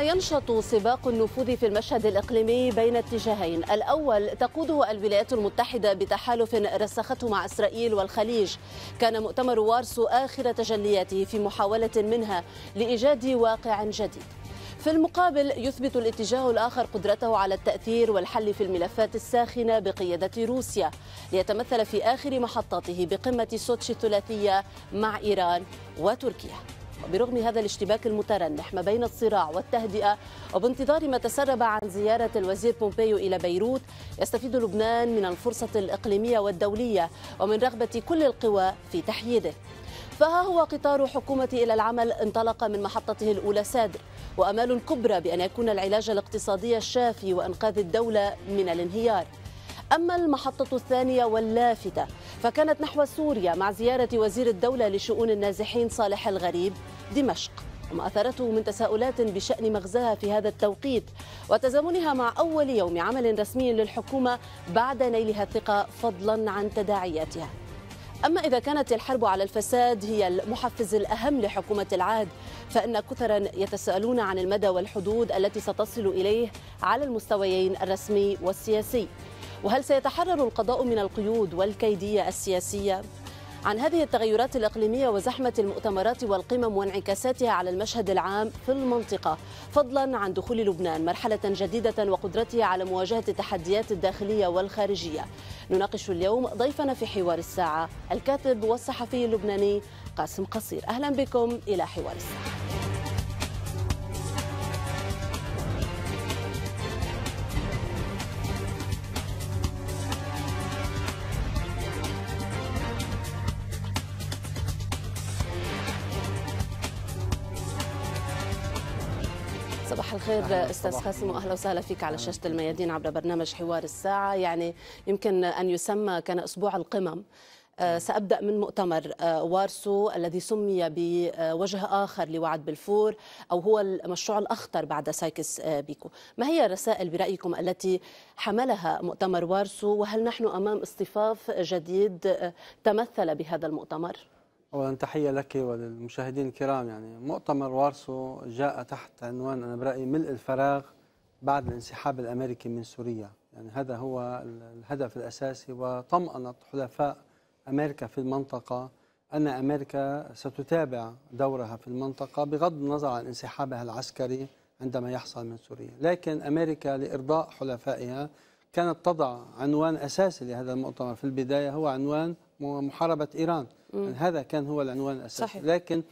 ينشط سباق النفوذ في المشهد الإقليمي بين اتجاهين الأول تقوده الولايات المتحدة بتحالف رسخته مع إسرائيل والخليج كان مؤتمر وارسو آخر تجلياته في محاولة منها لإيجاد واقع جديد في المقابل يثبت الاتجاه الآخر قدرته على التأثير والحل في الملفات الساخنة بقيادة روسيا ليتمثل في آخر محطاته بقمة سوتشي الثلاثية مع إيران وتركيا وبرغم هذا الاشتباك المترنح ما بين الصراع والتهدئة وبانتظار ما تسرب عن زيارة الوزير بومبيو إلى بيروت يستفيد لبنان من الفرصة الإقليمية والدولية ومن رغبة كل القوى في تحييده فها هو قطار حكومة إلى العمل انطلق من محطته الأولى سادر وأمال كبرى بأن يكون العلاج الاقتصادي الشافي وإنقاذ الدولة من الانهيار أما المحطة الثانية واللافتة فكانت نحو سوريا مع زيارة وزير الدولة لشؤون النازحين صالح الغريب دمشق وما أثرته من تساؤلات بشأن مغزاها في هذا التوقيت وتزامنها مع أول يوم عمل رسمي للحكومة بعد نيلها الثقة فضلا عن تداعياتها أما إذا كانت الحرب على الفساد هي المحفز الأهم لحكومة العهد فإن كثرا يتساءلون عن المدى والحدود التي ستصل إليه على المستويين الرسمي والسياسي وهل سيتحرر القضاء من القيود والكيدية السياسية؟ عن هذه التغيرات الإقليمية وزحمة المؤتمرات والقمم وانعكاساتها على المشهد العام في المنطقة فضلا عن دخول لبنان مرحلة جديدة وقدرتها على مواجهة التحديات الداخلية والخارجية نناقش اليوم ضيفنا في حوار الساعة الكاتب والصحفي اللبناني قاسم قصير أهلا بكم إلى حوار الساعة الخير استاذ خاسم واهلا وسهلا فيك على شاشه الميادين عبر برنامج حوار الساعه يعني يمكن ان يسمى كان اسبوع القمم آه، نعم. سأبدأ من مؤتمر آه، وارسو الذي سمي بوجه آخر لوعد بلفور أو هو المشروع الأخطر بعد سايكس آه، بيكو ما هي الرسائل برأيكم التي حملها مؤتمر وارسو وهل نحن أمام اصطفاف جديد تمثل بهذا المؤتمر؟ اولا تحيه لك وللمشاهدين الكرام يعني مؤتمر وارسو جاء تحت عنوان انا برايي ملء الفراغ بعد الانسحاب الامريكي من سوريا يعني هذا هو الهدف الاساسي وطمأنت حلفاء امريكا في المنطقه ان امريكا ستتابع دورها في المنطقه بغض النظر عن انسحابها العسكري عندما يحصل من سوريا لكن امريكا لارضاء حلفائها كانت تضع عنوان اساسي لهذا المؤتمر في البدايه هو عنوان محاربة إيران يعني هذا كان هو العنوان الأساسي صحيح. لكن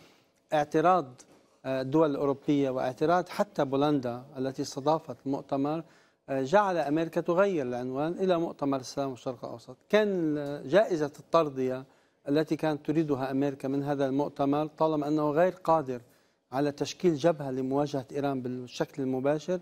اعتراض آه، الدول الأوروبية واعتراض حتى بولندا التي استضافت المؤتمر آه، جعل أمريكا تغير العنوان إلى مؤتمر السلام والشرق الأوسط كان آه، جائزة الترضية التي كانت تريدها أمريكا من هذا المؤتمر طالما أنه غير قادر على تشكيل جبهة لمواجهة إيران بالشكل المباشر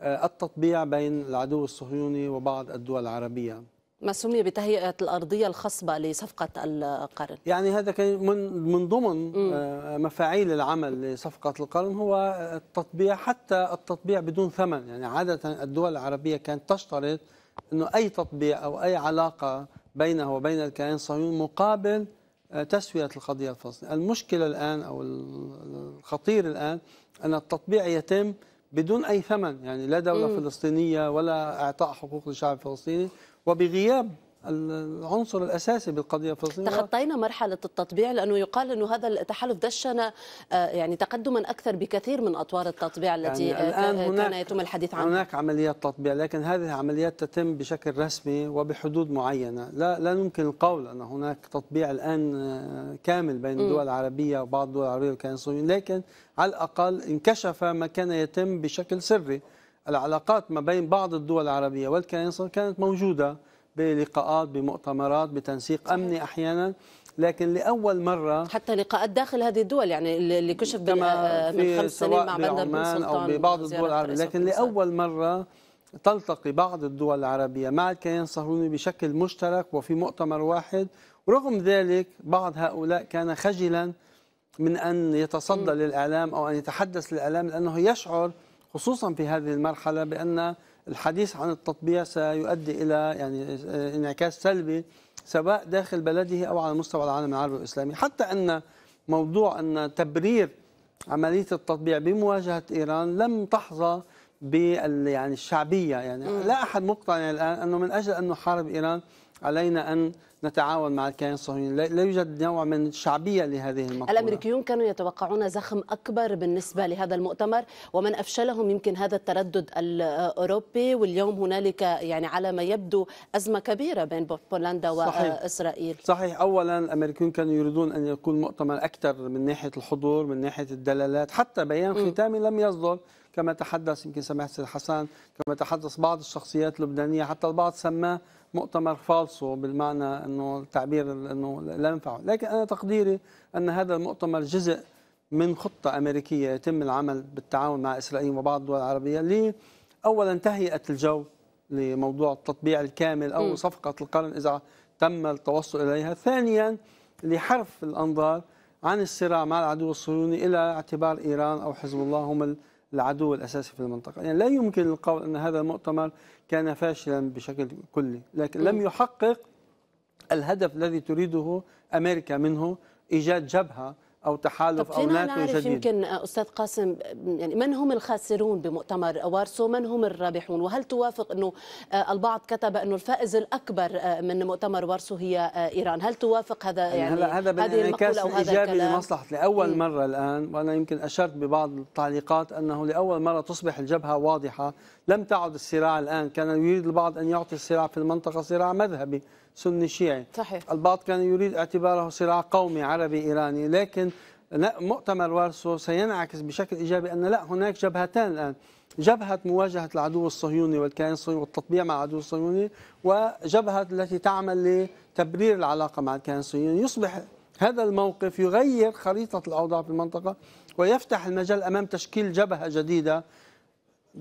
التطبيع بين العدو الصهيوني وبعض الدول العربية ما سمي بتهيئة الأرضية الخصبة لصفقة القرن يعني هذا كان من, من ضمن مم. آه، مفاعيل العمل لصفقة القرن هو التطبيع حتى التطبيع بدون ثمن يعني عادة الدول العربية كانت تشترط أنه أي تطبيع أو أي علاقة بينه وبين الكيان الصهيوني مقابل آه، تسوية القضية الفلسطينية المشكلة الآن أو الخطير الآن أن التطبيع يتم بدون أي ثمن يعني لا دولة مم. فلسطينية ولا إعطاء حقوق للشعب الفلسطيني وبغياب العنصر الاساسي بالقضيه الفلسطينيه تخطينا مرحله التطبيع لانه يقال انه هذا التحالف دشن آه، يعني تقدما اكثر بكثير من اطوار التطبيع التي يعني آه، الآن كان هناك يتم الحديث عنها هناك عمليات تطبيع لكن هذه العمليات تتم بشكل رسمي وبحدود معينه لا لا يمكن القول ان هناك تطبيع الان آه، كامل بين الدول العربيه وبعض الدول العربيه والكيان الصهيوني لكن على الاقل انكشف ما كان يتم بشكل سري العلاقات ما بين بعض الدول العربية والكنيسة كانت موجودة بلقاءات بمؤتمرات بتنسيق أمني أحيانا لكن لأول مرة حتى لقاءات داخل هذه الدول يعني اللي كشف كما آه، من خمس سنين مع بندر بن سلطان أو ببعض الدول العربية لكن لأول مرة تلتقي بعض الدول العربية مع الكيان الصهيوني بشكل مشترك وفي مؤتمر واحد ورغم ذلك بعض هؤلاء كان خجلا من أن يتصدى للإعلام أو أن يتحدث للإعلام لأنه يشعر خصوصا في هذه المرحلة بأن الحديث عن التطبيع سيؤدي إلى يعني آه، انعكاس سلبي سواء داخل بلده أو على مستوى العالم العربي والإسلامي حتى أن موضوع أن تبرير عملية التطبيع بمواجهة إيران لم تحظى بال يعني الشعبية يعني لا أحد مقتنع الآن أنه من أجل أن نحارب إيران علينا أن نتعاون مع الكيان الصهيوني لا يوجد نوع من الشعبية لهذه المقولة الأمريكيون كانوا يتوقعون زخم أكبر بالنسبة لهذا المؤتمر ومن أفشلهم يمكن هذا التردد الأوروبي واليوم هنالك يعني على ما يبدو أزمة كبيرة بين بولندا وإسرائيل صحيح, صحيح. أولا الأمريكيون كانوا يريدون أن يكون مؤتمر أكثر من ناحية الحضور من ناحية الدلالات حتى بيان ختامي لم يصدر كما تحدث يمكن سماحة حسان كما تحدث بعض الشخصيات اللبنانية حتى البعض سماه مؤتمر فالصو بالمعنى انه التعبير انه لا ينفع لكن انا تقديري ان هذا المؤتمر جزء من خطه امريكيه يتم العمل بالتعاون مع اسرائيل وبعض الدول العربيه ل اولا تهيئه الجو لموضوع التطبيع الكامل او م. صفقه القرن اذا تم التوصل اليها ثانيا لحرف الانظار عن الصراع مع العدو الصهيوني الى اعتبار ايران او حزب الله هم العدو الأساسي في المنطقة يعني لا يمكن القول أن هذا المؤتمر كان فاشلا بشكل كلي لكن لم يحقق الهدف الذي تريده أمريكا منه إيجاد جبهة او تحالف او ناتو جديد يمكن استاذ قاسم يعني من هم الخاسرون بمؤتمر وارسو من هم الرابحون وهل توافق انه آه، البعض كتب انه الفائز الاكبر آه، من مؤتمر وارسو هي آه، ايران هل توافق هذا يعني يعني هذا انعكاس ايجابي لمصلحه لاول مره الان وانا يمكن اشرت ببعض التعليقات انه لاول مره تصبح الجبهه واضحه لم تعد الصراع الان كان يريد البعض ان يعطي الصراع في المنطقه صراع مذهبي سني شيعي صحيح. البعض كان يريد اعتباره صراع قومي عربي إيراني لكن مؤتمر وارسو سينعكس بشكل إيجابي أن لا هناك جبهتان الآن جبهة مواجهة العدو الصهيوني والكيان الصهيوني والتطبيع مع العدو الصهيوني وجبهة التي تعمل لتبرير العلاقة مع الكيان الصهيوني يصبح هذا الموقف يغير خريطة الأوضاع في المنطقة ويفتح المجال أمام تشكيل جبهة جديدة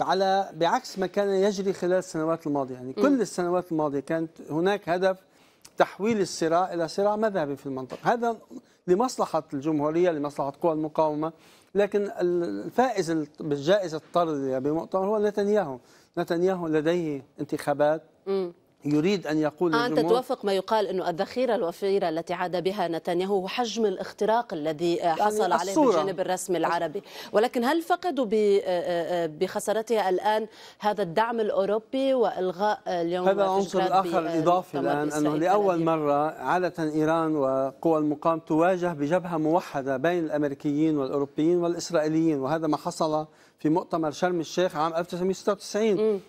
على بعكس ما كان يجري خلال السنوات الماضية يعني كل السنوات الماضية كانت هناك هدف تحويل الصراع إلى صراع مذهبي في المنطقة هذا لمصلحة الجمهورية لمصلحة قوى المقاومة لكن الفائز بالجائزة الطردية بمؤتمر هو نتنياهو نتنياهو لديه انتخابات يريد أن يقول آه أنت توافق ما يقال أنه الذخيرة الوفيرة التي عاد بها نتنياهو حجم الاختراق الذي آه، يعني حصل يعني عليه بالجانب الرسمي العربي ولكن هل فقدوا آه، آه، بخسارتها الآن هذا الدعم الأوروبي وإلغاء اليوم هذا عنصر آخر إضافي الآن أنه لأول مرة عادة إيران وقوى المقام تواجه بجبهة موحدة بين الأمريكيين والأوروبيين والإسرائيليين وهذا ما حصل في مؤتمر شرم الشيخ عام 1996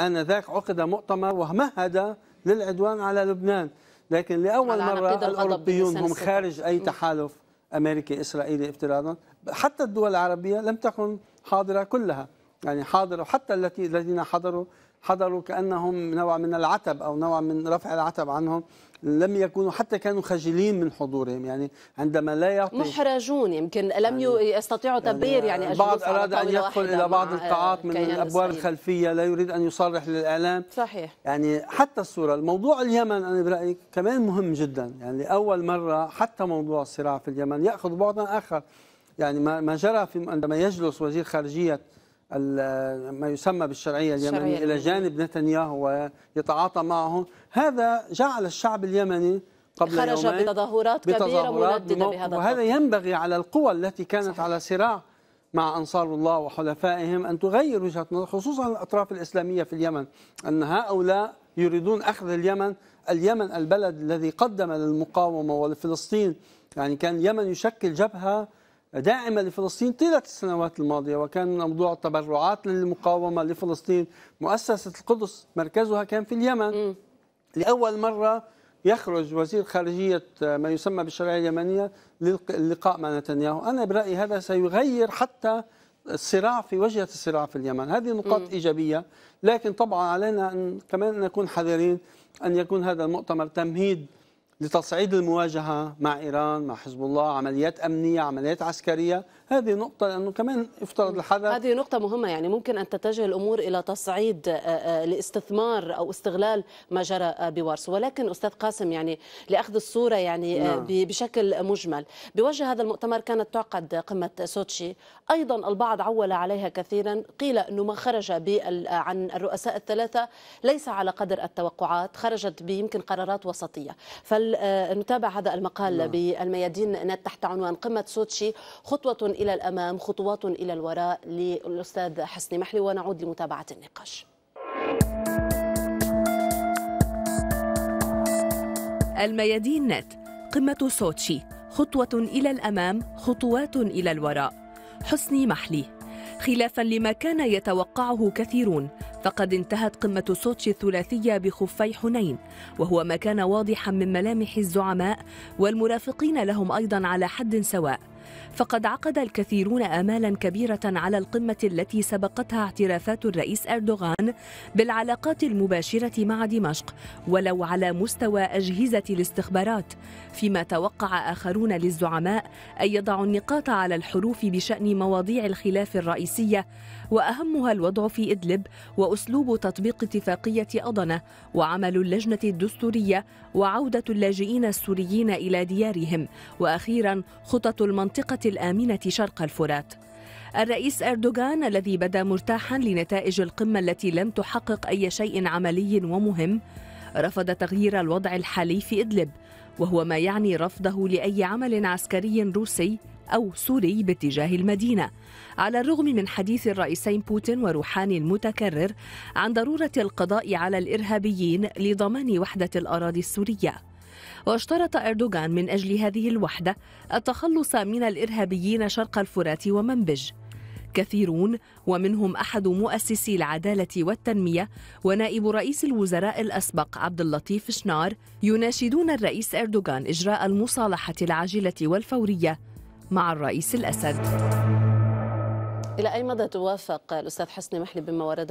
آنذاك عقد مؤتمر ومهد للعدوان على لبنان لكن لأول مرة الأوروبيون هم خارج أي تحالف أمريكي إسرائيلي افتراضا حتى الدول العربية لم تكن حاضرة كلها يعني حاضرة وحتى التي الذين حضروا حضروا كأنهم نوع من العتب أو نوع من رفع العتب عنهم لم يكونوا حتى كانوا خجلين من حضورهم يعني عندما لا يعطي محرجون يمكن لم يعني يستطيعوا تبرير يعني, يعني بعض أراد أن يدخل إلى بعض القاعات من الأبواب الخلفية لا يريد أن يصرح للإعلام صحيح يعني حتى الصورة الموضوع اليمن أنا برأيي كمان مهم جدا يعني لأول مرة حتى موضوع الصراع في اليمن يأخذ بعضا آخر يعني ما جرى في عندما يجلس وزير خارجية ما يسمى بالشرعية اليمنية إلى جانب نتنياهو ويتعاطى معه هذا جعل الشعب اليمني قبل خرج يومين بتظاهرات كبيرة منددة بهذا وهذا ينبغي على القوى التي كانت صحيح. على صراع مع أنصار الله وحلفائهم أن تغير وجهة نظر خصوصا الأطراف الإسلامية في اليمن أن هؤلاء يريدون أخذ اليمن اليمن البلد الذي قدم للمقاومة ولفلسطين يعني كان اليمن يشكل جبهة داعمة لفلسطين طيلة السنوات الماضية وكان موضوع التبرعات للمقاومة لفلسطين مؤسسة القدس مركزها كان في اليمن م. لأول مرة يخرج وزير خارجية آه، ما يسمى بالشرعية اليمنية للقاء مع نتنياهو أنا برأيي هذا سيغير حتى الصراع في وجهة الصراع في اليمن هذه نقاط م. إيجابية لكن طبعا علينا أن كمان نكون حذرين أن يكون هذا المؤتمر تمهيد لتصعيد المواجهة مع إيران مع حزب الله عمليات أمنية عمليات عسكرية هذه نقطة لأنه كمان يفترض الحذر هذه نقطة مهمة يعني ممكن أن تتجه الأمور إلى تصعيد آه، آه، لاستثمار أو استغلال ما جرى آه، بوارسو ولكن أستاذ قاسم يعني لأخذ الصورة يعني نعم. بشكل مجمل بوجه هذا المؤتمر كانت تعقد قمة سوتشي أيضا البعض عول عليها كثيرا قيل أنه ما خرج عن الرؤساء الثلاثة ليس على قدر التوقعات خرجت بيمكن قرارات وسطية فال آه، نتابع هذا المقال نعم. بالميادين نت تحت عنوان قمة سوتشي خطوة إلى الأمام خطوات إلى الوراء للأستاذ حسني محلي ونعود لمتابعة النقاش الميادين نت قمة سوتشي خطوة إلى الأمام خطوات إلى الوراء حسني محلي خلافا لما كان يتوقعه كثيرون فقد انتهت قمة سوتشي الثلاثية بخفي حنين وهو ما كان واضحا من ملامح الزعماء والمرافقين لهم أيضا على حد سواء فقد عقد الكثيرون آمالا كبيرة على القمة التي سبقتها اعترافات الرئيس أردوغان بالعلاقات المباشرة مع دمشق ولو على مستوى أجهزة الاستخبارات فيما توقع آخرون للزعماء أن يضعوا النقاط على الحروف بشأن مواضيع الخلاف الرئيسية وأهمها الوضع في إدلب وأسلوب تطبيق اتفاقية أضنة وعمل اللجنة الدستورية وعودة اللاجئين السوريين إلى ديارهم وأخيرا خطط المنطقة الآمنة شرق الفرات الرئيس أردوغان الذي بدا مرتاحا لنتائج القمة التي لم تحقق أي شيء عملي ومهم رفض تغيير الوضع الحالي في إدلب وهو ما يعني رفضه لأي عمل عسكري روسي أو سوري باتجاه المدينة على الرغم من حديث الرئيسين بوتين وروحاني المتكرر عن ضروره القضاء على الارهابيين لضمان وحده الاراضي السوريه واشترط أردوغان من أجل هذه الوحدة التخلص من الإرهابيين شرق الفرات ومنبج كثيرون ومنهم أحد مؤسسي العدالة والتنمية ونائب رئيس الوزراء الأسبق عبد اللطيف شنار يناشدون الرئيس أردوغان إجراء المصالحة العاجلة والفورية مع الرئيس الأسد. إلى أي مدى توافق الأستاذ حسني محلي بما ورد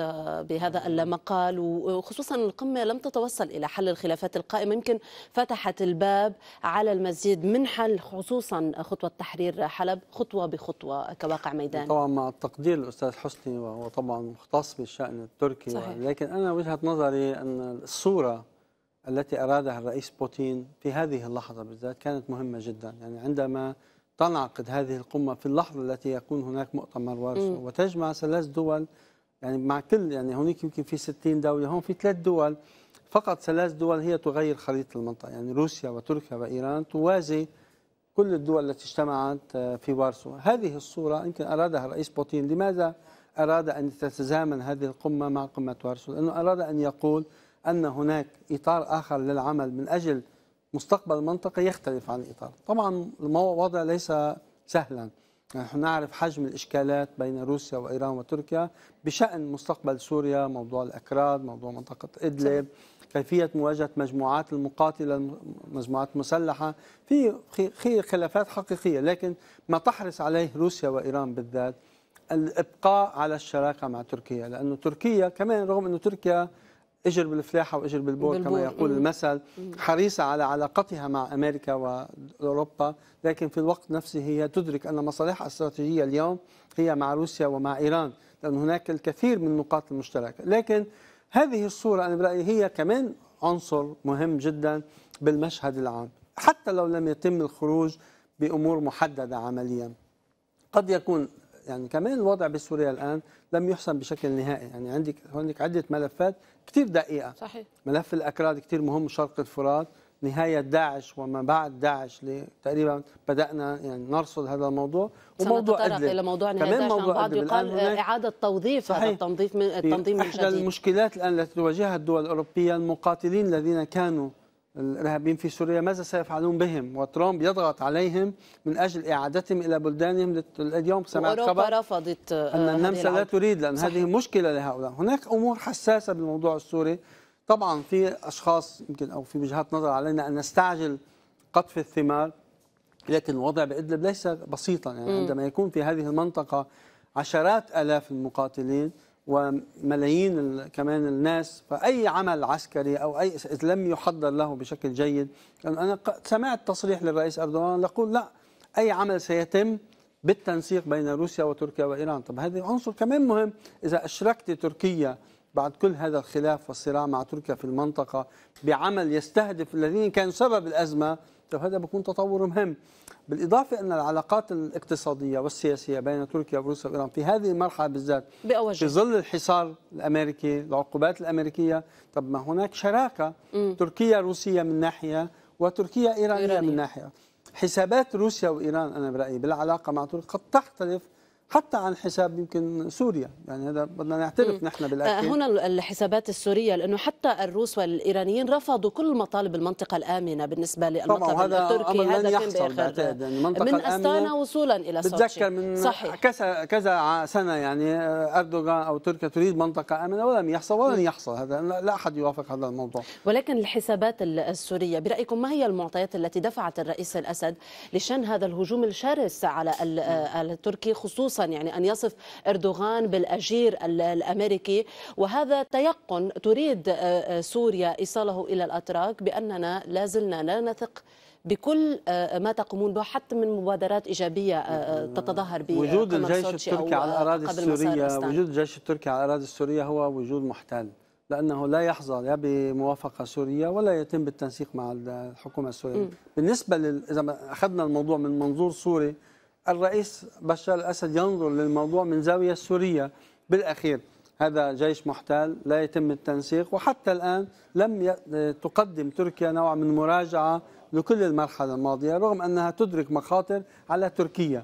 بهذا المقال وخصوصا القمة لم تتوصل إلى حل الخلافات القائمة يمكن فتحت الباب على المزيد من حل خصوصا خطوة تحرير حلب خطوة بخطوة كواقع ميداني طبعا مع التقدير الأستاذ حسني وطبعا مختص بالشأن التركي صحيح. لكن أنا وجهة نظري أن الصورة التي أرادها الرئيس بوتين في هذه اللحظة بالذات كانت مهمة جدا يعني عندما تنعقد هذه القمة في اللحظة التي يكون هناك مؤتمر وارسو وتجمع ثلاث دول يعني مع كل يعني هناك يمكن في 60 دولة هون في ثلاث دول فقط ثلاث دول هي تغير خريطة المنطقة يعني روسيا وتركيا وإيران توازي كل الدول التي اجتمعت آه، في وارسو هذه الصورة يمكن أرادها الرئيس بوتين لماذا أراد أن تتزامن هذه القمة مع قمة وارسو لأنه أراد أن يقول أن هناك إطار آخر للعمل من أجل مستقبل المنطقة يختلف عن إطار طبعا الوضع ليس سهلا نحن نعرف حجم الإشكالات بين روسيا وإيران وتركيا بشأن مستقبل سوريا موضوع الأكراد موضوع منطقة إدلب كيفية مواجهة مجموعات المقاتلة مجموعات مسلحة في خلافات حقيقية لكن ما تحرص عليه روسيا وإيران بالذات الإبقاء على الشراكة مع تركيا لأنه تركيا كمان رغم أنه تركيا اجر بالفلاحه واجر بالبور, بالبور كما يقول المثل حريصه على علاقتها مع امريكا واوروبا لكن في الوقت نفسه هي تدرك ان مصالحها الاستراتيجيه اليوم هي مع روسيا ومع ايران لان هناك الكثير من النقاط المشتركه لكن هذه الصوره انا برايي هي كمان عنصر مهم جدا بالمشهد العام حتى لو لم يتم الخروج بامور محدده عمليا قد يكون يعني كمان الوضع بسوريا الان لم يحسم بشكل نهائي يعني عندك هناك عده ملفات كثير دقيقه صحيح ملف الاكراد كثير مهم شرق الفرات نهاية داعش وما بعد داعش تقريبا بدأنا يعني نرصد هذا الموضوع وموضوع إدلب إلى موضوع نهاية كمان موضوع عن بعد يقال إعادة توظيف صحيح. هذا التنظيف من التنظيم من جديد المشكلات الآن التي تواجهها الدول الأوروبية المقاتلين الذين كانوا الارهابيين في سوريا ماذا سيفعلون بهم وترامب يضغط عليهم من اجل اعادتهم الى بلدانهم اليوم سمعت خبر رفضت آه، ان النمسا لا تريد لان صحيح. هذه مشكله لهؤلاء هناك امور حساسه بالموضوع السوري طبعا في اشخاص يمكن او في وجهات نظر علينا ان نستعجل قطف الثمار لكن الوضع بادلب ليس بسيطا يعني عندما يكون في هذه المنطقه عشرات الاف المقاتلين وملايين كمان الناس فأي عمل عسكري أو أي لم يحضر له بشكل جيد أنا سمعت تصريح للرئيس أردوغان يقول لا أي عمل سيتم بالتنسيق بين روسيا وتركيا وإيران طب هذا عنصر كمان مهم إذا أشركت تركيا بعد كل هذا الخلاف والصراع مع تركيا في المنطقة بعمل يستهدف الذين كانوا سبب الأزمة طب هذا بيكون تطور مهم بالإضافة أن العلاقات الاقتصادية والسياسية بين تركيا وروسيا وإيران في هذه المرحلة بالذات بأوجه. في ظل الحصار الأمريكي العقوبات الأمريكية طب ما هناك شراكة م. تركيا روسية من ناحية وتركيا إيرانية, إيرانية. من ناحية حسابات روسيا وإيران أنا برأيي بالعلاقة مع تركيا قد تختلف حتى عن حساب يمكن سوريا يعني هذا بدنا نعترف نحن آه، بالاكيد هنا الحسابات السوريه لانه حتى الروس والايرانيين رفضوا كل مطالب المنطقه الامنه بالنسبه للمطلب هذا التركي هذا لن يحصل بعتقد يعني المنطقه من استانا وصولا الى سوريا بتذكر من صحيح. كذا كذا سنه يعني آه، اردوغان او تركيا تريد منطقه امنه ولم يحصل ولن يحصل هذا لا احد يوافق هذا الموضوع ولكن الحسابات السوريه برايكم ما هي المعطيات التي دفعت الرئيس الاسد لشن هذا الهجوم الشرس على آه، التركي خصوصا يعني أن يصف إردوغان بالأجير الأمريكي وهذا تيقن تريد آه، آه، سوريا إيصاله إلى الأتراك بأننا لا زلنا لا نثق بكل آه، ما تقومون به حتى من مبادرات ايجابيه تتظاهر به وجود الجيش التركي على الاراضي السوريه وجود الجيش التركي على الاراضي السوريه هو وجود محتل لانه لا يحظى لا بموافقه سوريه ولا يتم بالتنسيق مع الحكومه السوريه م. بالنسبه لل... اذا اخذنا الموضوع من منظور سوري الرئيس بشار الأسد ينظر للموضوع من زاوية سورية بالأخير هذا جيش محتال لا يتم التنسيق وحتى الآن لم تقدم تركيا نوع من مراجعة لكل المرحلة الماضية رغم أنها تدرك مخاطر على تركيا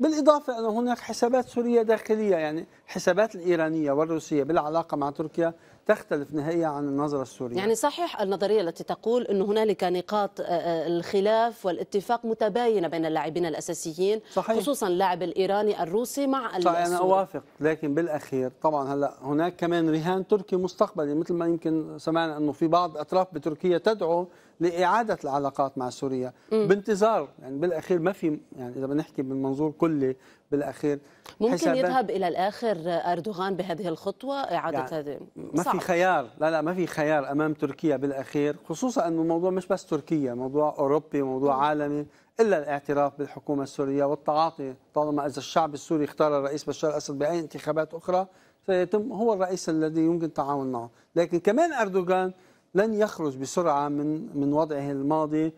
بالإضافة أن هناك حسابات سورية داخلية يعني حسابات الإيرانية والروسية بالعلاقة مع تركيا تختلف نهائيا عن النظرة السورية يعني صحيح النظرية التي تقول أن هنالك نقاط آه، آه، الخلاف والاتفاق متباينة بين اللاعبين الأساسيين صحيح. خصوصا اللاعب الإيراني الروسي مع صحيح السوري. أنا أوافق لكن بالأخير طبعا هلأ هناك كمان رهان تركي مستقبلي مثل ما يمكن سمعنا أنه في بعض أطراف بتركيا تدعو لاعاده العلاقات مع سوريا بانتظار يعني بالاخير ما في يعني اذا بنحكي من منظور كلي بالاخير ممكن يذهب الى الاخر اردوغان بهذه الخطوه اعاده يعني هذه ما صعب. في خيار لا لا ما في خيار امام تركيا بالاخير خصوصا انه الموضوع مش بس تركيا موضوع اوروبي موضوع م. عالمي الا الاعتراف بالحكومه السوريه والتعاطي طالما اذا الشعب السوري اختار الرئيس بشار الاسد باي انتخابات اخرى سيتم هو الرئيس الذي يمكن التعاون معه لكن كمان اردوغان لن يخرج بسرعه من من وضعه الماضي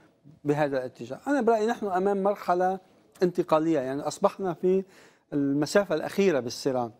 بهذا الاتجاه، انا برايي نحن امام مرحله انتقاليه يعني اصبحنا في المسافه الاخيره بالصراع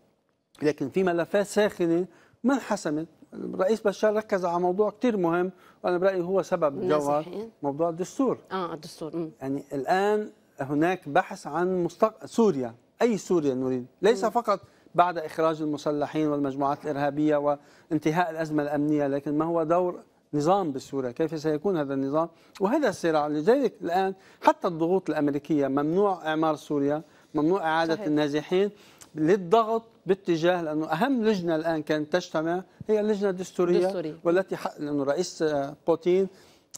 لكن في ملفات ساخنه ما انحسمت الرئيس بشار ركز على موضوع كثير مهم وانا برايي هو سبب جوهر موضوع الدستور اه الدستور م. يعني الان هناك بحث عن مستق... سوريا اي سوريا نريد ليس م. فقط بعد إخراج المسلحين والمجموعات الإرهابية وانتهاء الأزمة الأمنية لكن ما هو دور نظام بسوريا كيف سيكون هذا النظام وهذا الصراع لذلك الآن حتى الضغوط الأمريكية ممنوع إعمار سوريا ممنوع إعادة صحيح. النازحين للضغط باتجاه لانه اهم لجنه الان كانت تجتمع هي اللجنه الدستوريه دستوري. والتي لانه رئيس آه، بوتين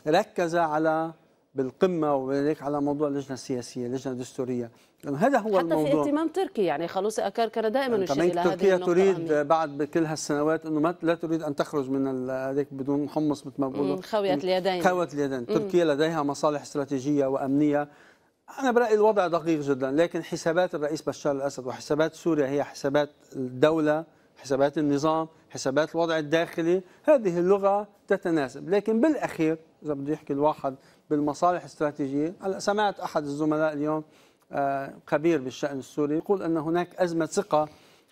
ركز على بالقمه وذلك على موضوع اللجنه السياسيه، اللجنه الدستوريه، هذا هو حتى الموضوع حتى في اهتمام تركي يعني خلوص أكار كان دائما يشير الى هذه تركيا تريد أمين. بعد كل هالسنوات انه لا تريد ان تخرج من هذيك بدون حمص مثل ما بقولوا خاويه اليدين خاويه اليدين، تركيا لديها مصالح استراتيجيه وامنيه أنا برأيي الوضع دقيق جدا لكن حسابات الرئيس بشار الأسد وحسابات سوريا هي حسابات الدولة حسابات النظام حسابات الوضع الداخلي هذه اللغة تتناسب لكن بالأخير إذا بده يحكي الواحد بالمصالح الاستراتيجية سمعت أحد الزملاء اليوم خبير آه، بالشأن السوري يقول أن هناك أزمة ثقة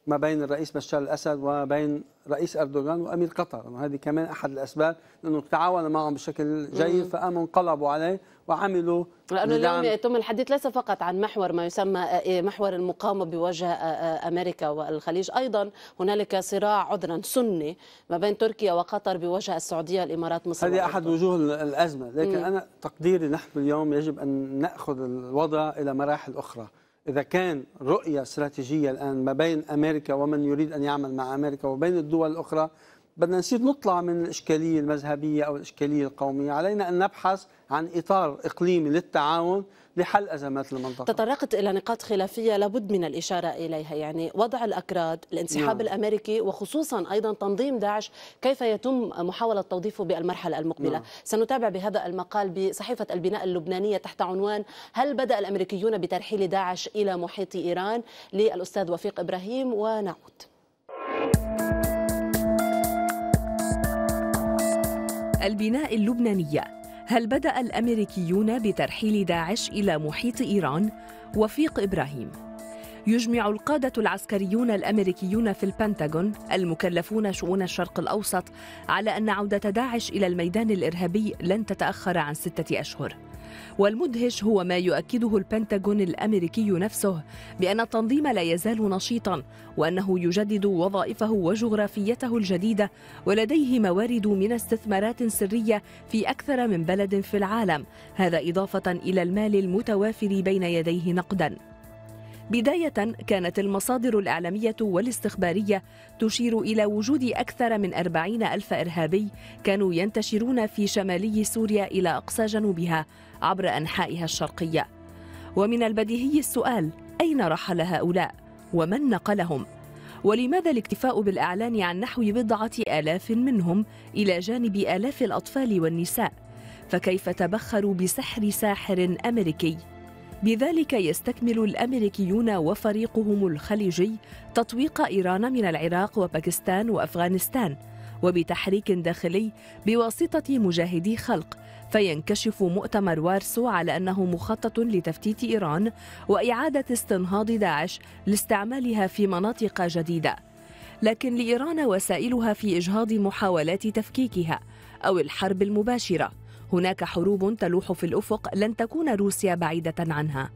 ما بين الرئيس بشار الاسد وما بين رئيس اردوغان وامير قطر وهذه كمان احد الاسباب لانه تعاون معهم بشكل جيد فقاموا انقلبوا عليه وعملوا لانه اليوم يتم الحديث ليس فقط عن محور ما يسمى آه، آه، محور المقاومه بوجه آه، امريكا والخليج ايضا هنالك صراع عذرا سني ما بين تركيا وقطر بوجه السعوديه الامارات مصر هذه احد وجوه الازمه لكن مم. انا تقديري نحن اليوم يجب ان ناخذ الوضع الى مراحل اخرى إذا كان رؤية استراتيجية الآن ما بين أمريكا ومن يريد أن يعمل مع أمريكا وبين الدول الأخرى بدنا نصير نطلع من الإشكالية المذهبية أو الإشكالية القومية علينا أن نبحث عن إطار إقليمي للتعاون لحل أزمات المنطقة تطرقت إلى نقاط خلافية لابد من الإشارة إليها يعني وضع الأكراد الانسحاب نعم. الأمريكي وخصوصا أيضا تنظيم داعش كيف يتم محاولة توظيفه بالمرحلة المقبلة نعم. سنتابع بهذا المقال بصحيفة البناء اللبنانية تحت عنوان هل بدأ الأمريكيون بترحيل داعش إلى محيط إيران للأستاذ وفيق إبراهيم ونعود البناء اللبنانيه هل بدأ الأمريكيون بترحيل داعش إلى محيط إيران؟ وفيق إبراهيم يجمع القادة العسكريون الأمريكيون في البنتاغون المكلفون شؤون الشرق الأوسط على أن عودة داعش إلى الميدان الإرهابي لن تتأخر عن ستة أشهر والمدهش هو ما يؤكده البنتاغون الامريكي نفسه بان التنظيم لا يزال نشيطا وانه يجدد وظائفه وجغرافيته الجديده ولديه موارد من استثمارات سريه في اكثر من بلد في العالم هذا اضافه الى المال المتوافر بين يديه نقدا بداية كانت المصادر الإعلامية والاستخبارية تشير إلى وجود أكثر من أربعين ألف إرهابي كانوا ينتشرون في شمالي سوريا إلى أقصى جنوبها عبر أنحائها الشرقية ومن البديهي السؤال أين رحل هؤلاء؟ ومن نقلهم؟ ولماذا الاكتفاء بالإعلان عن نحو بضعة آلاف منهم إلى جانب آلاف الأطفال والنساء؟ فكيف تبخروا بسحر ساحر أمريكي؟ بذلك يستكمل الامريكيون وفريقهم الخليجي تطويق ايران من العراق وباكستان وافغانستان وبتحريك داخلي بواسطه مجاهدي خلق فينكشف مؤتمر وارسو على انه مخطط لتفتيت ايران واعاده استنهاض داعش لاستعمالها في مناطق جديده لكن لايران وسائلها في اجهاض محاولات تفكيكها او الحرب المباشره هناك حروب تلوح في الافق لن تكون روسيا بعيده عنها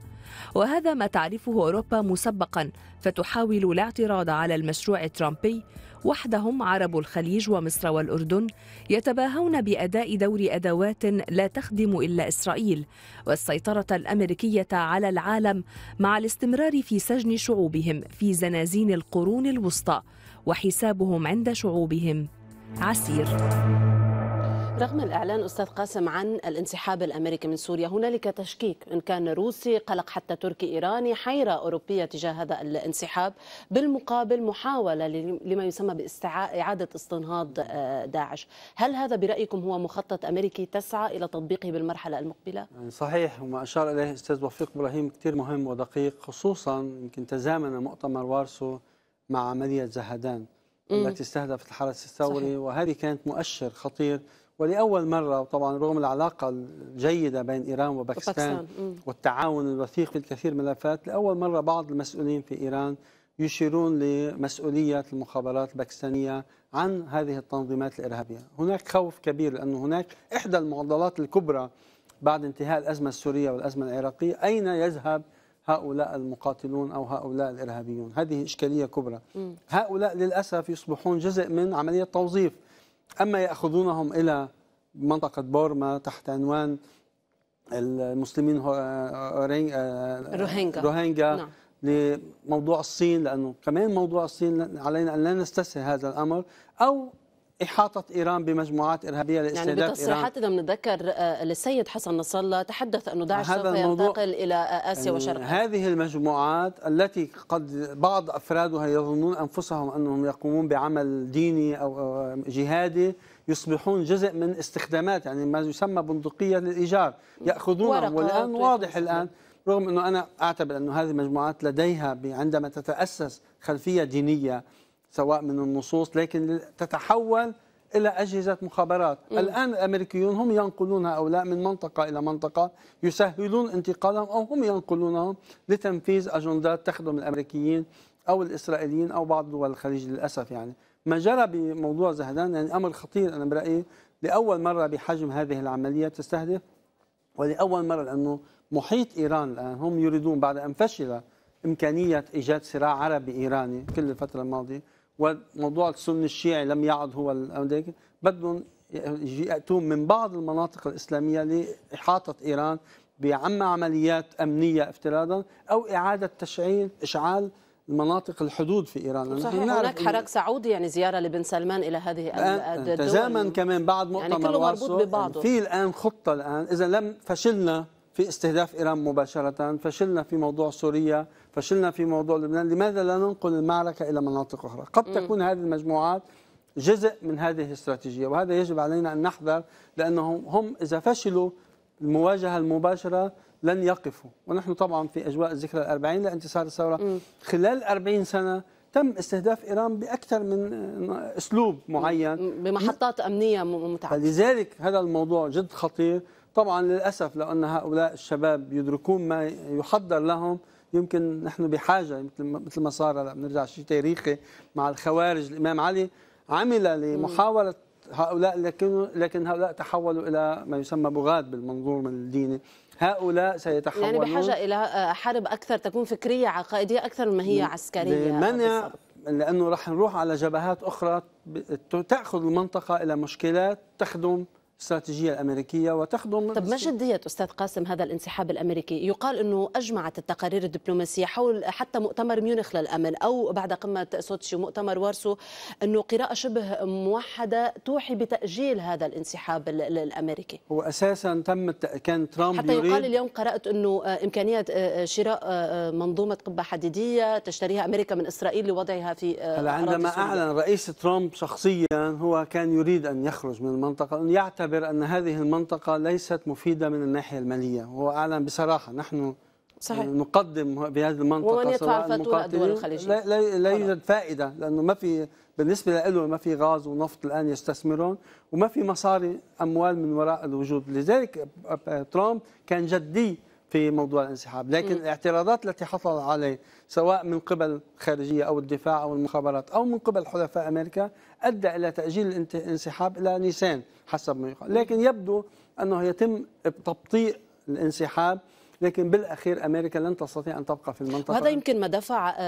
وهذا ما تعرفه اوروبا مسبقا فتحاول الاعتراض على المشروع الترامبي وحدهم عرب الخليج ومصر والاردن يتباهون باداء دور ادوات لا تخدم الا اسرائيل والسيطره الامريكيه على العالم مع الاستمرار في سجن شعوبهم في زنازين القرون الوسطى وحسابهم عند شعوبهم عسير رغم الإعلان أستاذ قاسم عن الانسحاب الأمريكي من سوريا هنالك تشكيك إن كان روسي قلق حتى تركي إيراني حيرة أوروبية تجاه هذا الانسحاب بالمقابل محاولة لما يسمى بإعادة استنهاض آه، داعش هل هذا برأيكم هو مخطط أمريكي تسعى إلى تطبيقه بالمرحلة المقبلة؟ آه، صحيح وما أشار إليه أستاذ وفيق إبراهيم كثير مهم ودقيق خصوصا يمكن تزامن مؤتمر وارسو مع عملية زهدان التي استهدفت الحرس الثوري وهذه كانت مؤشر خطير ولأول مرة طبعا رغم العلاقة الجيدة بين إيران وباكستان, والتعاون الوثيق في الكثير من الملفات لأول مرة بعض المسؤولين في إيران يشيرون لمسؤولية المخابرات الباكستانية عن هذه التنظيمات الإرهابية هناك خوف كبير لانه هناك إحدى المعضلات الكبرى بعد انتهاء الأزمة السورية والأزمة العراقية أين يذهب هؤلاء المقاتلون أو هؤلاء الإرهابيون هذه إشكالية كبرى هؤلاء للأسف يصبحون جزء من عملية توظيف أما يأخذونهم إلى منطقة بورما تحت عنوان المسلمين آه، آه، روهينجا روهينجا نعم. لموضوع الصين لأنه كمان موضوع الصين علينا أن لا نستسهل هذا الأمر أو إحاطة إيران بمجموعات إرهابية يعني لاستهداف يعني إذا بنتذكر آه، للسيد حسن نصر الله تحدث أنه داعش سوف ينتقل إلى آسيا وشرق هذه المجموعات التي قد بعض أفرادها يظنون أنفسهم أنهم يقومون بعمل ديني أو جهادي يصبحون جزء من استخدامات يعني ما يسمى بندقية للإيجار يأخذونهم والآن واضح الآن رغم أنه أنا أعتبر أنه هذه المجموعات لديها عندما تتأسس خلفية دينية سواء من النصوص لكن تتحول الى اجهزه مخابرات، مم. الان الامريكيون هم ينقلون هؤلاء من منطقه الى منطقه، يسهلون انتقالهم او هم ينقلونهم لتنفيذ اجندات تخدم الامريكيين او الاسرائيليين او بعض دول الخليج للاسف يعني، ما جرى بموضوع زهدان يعني امر خطير انا برايي لاول مره بحجم هذه العمليه تستهدف ولاول مره لانه محيط ايران الان هم يريدون بعد ان فشل امكانيه ايجاد صراع عربي ايراني كل الفتره الماضيه وموضوع السني الشيعي لم يعد هو بدهم يأتون من بعض المناطق الإسلامية لإحاطة إيران بعم عمليات أمنية افتراضا أو إعادة تشعيل إشعال مناطق الحدود في ايران صحيح هناك حراك سعودي يعني زياره لبن سلمان الى هذه الدول تزامن كمان بعد مؤتمر يعني كله مربوط ببعضه في الان خطه الان اذا لم فشلنا في استهداف إيران مباشرة فشلنا في موضوع سوريا فشلنا في موضوع لبنان لماذا لا ننقل المعركة إلى مناطق أخرى قد تكون هذه المجموعات جزء من هذه الاستراتيجية وهذا يجب علينا أن نحذر لأنهم هم إذا فشلوا المواجهة المباشرة لن يقفوا ونحن طبعا في أجواء الذكرى الأربعين لانتصار الثورة خلال 40 سنة تم استهداف إيران بأكثر من أسلوب معين بمحطات أمنية متعددة لذلك هذا الموضوع جد خطير طبعا للأسف لو أن هؤلاء الشباب يدركون ما يحضر لهم يمكن نحن بحاجة مثل ما صار هلا بنرجع شيء تاريخي مع الخوارج الإمام علي عمل لمحاولة هؤلاء لكن لكن هؤلاء تحولوا إلى ما يسمى بغاة بالمنظور من الديني هؤلاء سيتحولون يعني بحاجة إلى آه، حرب أكثر تكون فكرية عقائدية أكثر مما هي عسكرية منع لأنه راح نروح على جبهات أخرى تأخذ المنطقة إلى مشكلات تخدم الاستراتيجيه الامريكيه وتخدم طب ما جديه استاذ قاسم هذا الانسحاب الامريكي؟ يقال انه اجمعت التقارير الدبلوماسيه حول حتى مؤتمر ميونخ للامن او بعد قمه سوتشي ومؤتمر وارسو انه قراءه شبه موحده توحي بتاجيل هذا الانسحاب الامريكي. هو اساسا تم كان ترامب حتى يقال يريد اليوم قرات انه آه، امكانيه آه، آه، شراء منظومه قبه حديديه تشتريها امريكا من اسرائيل لوضعها في هلا عندما اعلن رئيس ترامب شخصيا هو كان يريد ان يخرج من المنطقه ان يعتبر يعتبر أن هذه المنطقة ليست مفيدة من الناحية المالية هو أعلن بصراحة نحن صحيح. نقدم بهذه المنطقة ومن يدفع الفاتورة الدول الخليجية لا, لا يوجد فائدة لأنه ما في بالنسبة له ما في غاز ونفط الآن يستثمرون وما في مصاري أموال من وراء الوجود لذلك ترامب كان جدي في موضوع الانسحاب لكن م. الاعتراضات التي حصل عليه سواء من قبل الخارجية أو الدفاع أو المخابرات أو من قبل حلفاء أمريكا أدى إلى تأجيل الانسحاب إلى نيسان حسب ما يقال لكن يبدو أنه يتم تبطيء الانسحاب لكن بالاخير امريكا لن تستطيع ان تبقى في المنطقه وهذا يمكن ما دفع آه، آه،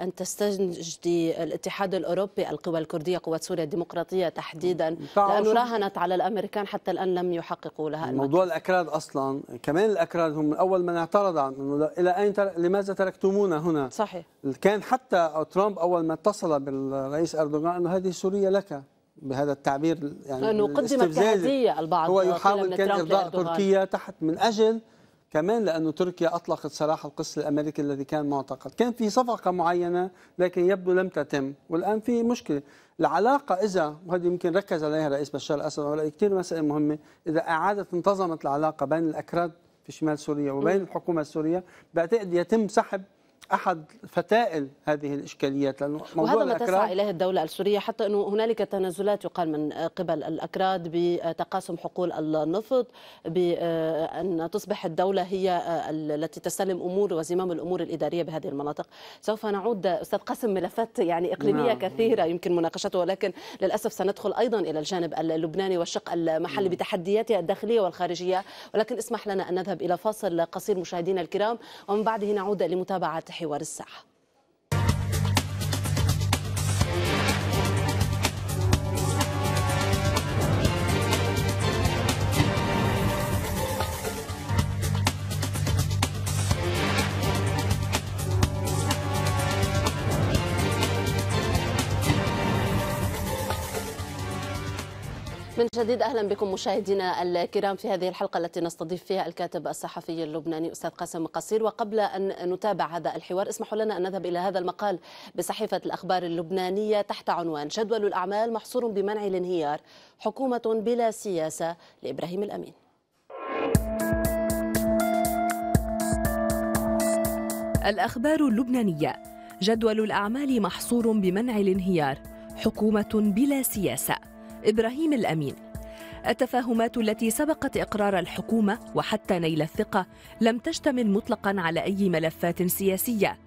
آه، ان تستنجدي الاتحاد الاوروبي القوى الكرديه قوات سوريا الديمقراطيه تحديدا لانه راهنت على الامريكان حتى الان لم يحققوا لها موضوع الاكراد اصلا كمان الاكراد هم اول من اعترض عن انه الى اين تر... لماذا تركتمونا هنا صحيح كان حتى ترامب اول ما اتصل بالرئيس اردوغان انه هذه سوريا لك بهذا التعبير يعني انه قدمت كهديه البعض هو يحاول كان ارضاء تركيا تحت من اجل كمان لأن تركيا أطلقت سراح القس الأمريكي الذي كان معتقد كان في صفقة معينة لكن يبدو لم تتم والآن في مشكلة العلاقة إذا وهذه يمكن ركز عليها رئيس بشار الأسد ولا كثير مسألة مهمة إذا أعادت انتظمت العلاقة بين الأكراد في شمال سوريا وبين الحكومة السورية بعتقد يتم سحب احد فتائل هذه الاشكاليات لانه موضوع وهذا ما تسعى اليه الدوله السوريه حتى انه هنالك تنازلات يقال من قبل الاكراد بتقاسم حقول النفط بان تصبح الدوله هي التي تستلم امور وزمام الامور الاداريه بهذه المناطق سوف نعود استاذ قاسم ملفات يعني اقليميه نعم. كثيره يمكن مناقشتها ولكن للاسف سندخل ايضا الى الجانب اللبناني والشق المحلي نعم. بتحدياتها الداخليه والخارجيه ولكن اسمح لنا ان نذهب الى فاصل قصير مشاهدينا الكرام ومن بعده نعود لمتابعه حوار الساعه من جديد اهلا بكم مشاهدينا الكرام في هذه الحلقه التي نستضيف فيها الكاتب الصحفي اللبناني استاذ قاسم قصير وقبل ان نتابع هذا الحوار اسمحوا لنا ان نذهب الى هذا المقال بصحيفه الاخبار اللبنانيه تحت عنوان جدول الاعمال محصور بمنع الانهيار حكومه بلا سياسه لابراهيم الامين الاخبار اللبنانيه جدول الاعمال محصور بمنع الانهيار حكومه بلا سياسه إبراهيم الأمين التفاهمات التي سبقت إقرار الحكومة وحتى نيل الثقة لم تشتمل مطلقا على أي ملفات سياسية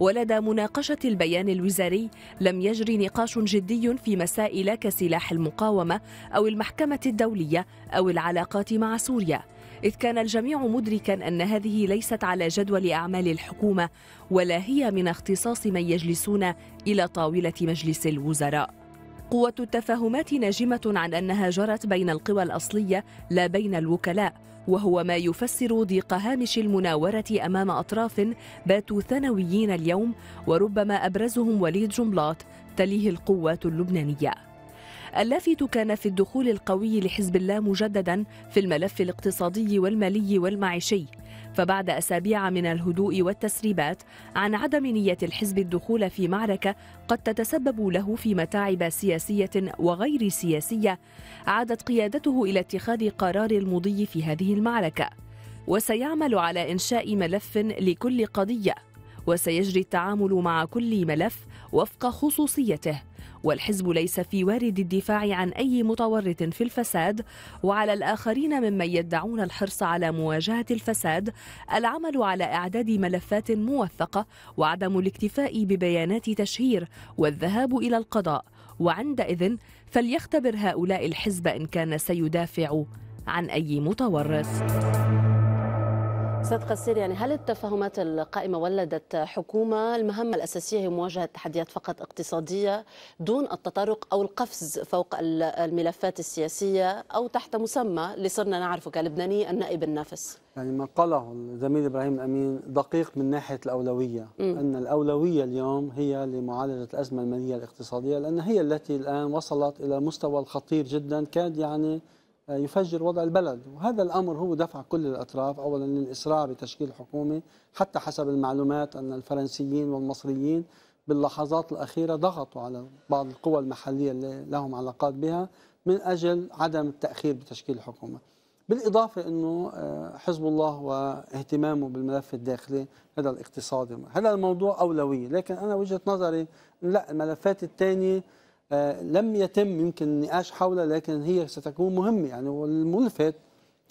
ولدى مناقشة البيان الوزاري لم يجري نقاش جدي في مسائل كسلاح المقاومة أو المحكمة الدولية أو العلاقات مع سوريا إذ كان الجميع مدركا أن هذه ليست على جدول أعمال الحكومة ولا هي من اختصاص من يجلسون إلى طاولة مجلس الوزراء قوة التفاهمات ناجمة عن أنها جرت بين القوى الأصلية لا بين الوكلاء وهو ما يفسر ضيق هامش المناورة أمام أطراف باتوا ثانويين اليوم وربما أبرزهم وليد جملاط تليه القوات اللبنانية اللافت كان في الدخول القوي لحزب الله مجددا في الملف الاقتصادي والمالي والمعيشي فبعد أسابيع من الهدوء والتسريبات عن عدم نية الحزب الدخول في معركة قد تتسبب له في متاعب سياسية وغير سياسية عادت قيادته إلى اتخاذ قرار المضي في هذه المعركة وسيعمل على إنشاء ملف لكل قضية وسيجري التعامل مع كل ملف وفق خصوصيته والحزب ليس في وارد الدفاع عن أي متورط في الفساد وعلى الآخرين ممن يدعون الحرص على مواجهة الفساد العمل على إعداد ملفات موثقة وعدم الاكتفاء ببيانات تشهير والذهاب إلى القضاء وعندئذ فليختبر هؤلاء الحزب إن كان سيدافع عن أي متورط استاذ قصير يعني هل التفاهمات القائمه ولدت حكومه المهمه الاساسيه هي مواجهه تحديات فقط اقتصاديه دون التطرق او القفز فوق الملفات السياسيه او تحت مسمى اللي صرنا نعرفه كلبناني النائب النافس يعني ما قاله الزميل ابراهيم الامين دقيق من ناحيه الاولويه م. ان الاولويه اليوم هي لمعالجه الازمه الماليه الاقتصاديه لان هي التي الان وصلت الى مستوى خطير جدا كاد يعني آه، يفجر وضع البلد وهذا الأمر هو دفع كل الأطراف أولا للإسراع بتشكيل حكومة حتى حسب المعلومات أن الفرنسيين والمصريين باللحظات الأخيرة ضغطوا على بعض القوى المحلية اللي لهم علاقات بها من أجل عدم التأخير بتشكيل الحكومة بالإضافة أنه آه، حزب الله واهتمامه بالملف الداخلي هذا الاقتصادي هذا الموضوع أولوية لكن أنا وجهة نظري لا الملفات الثانية آه، لم يتم يمكن النقاش حولها لكن هي ستكون مهمة يعني والملفت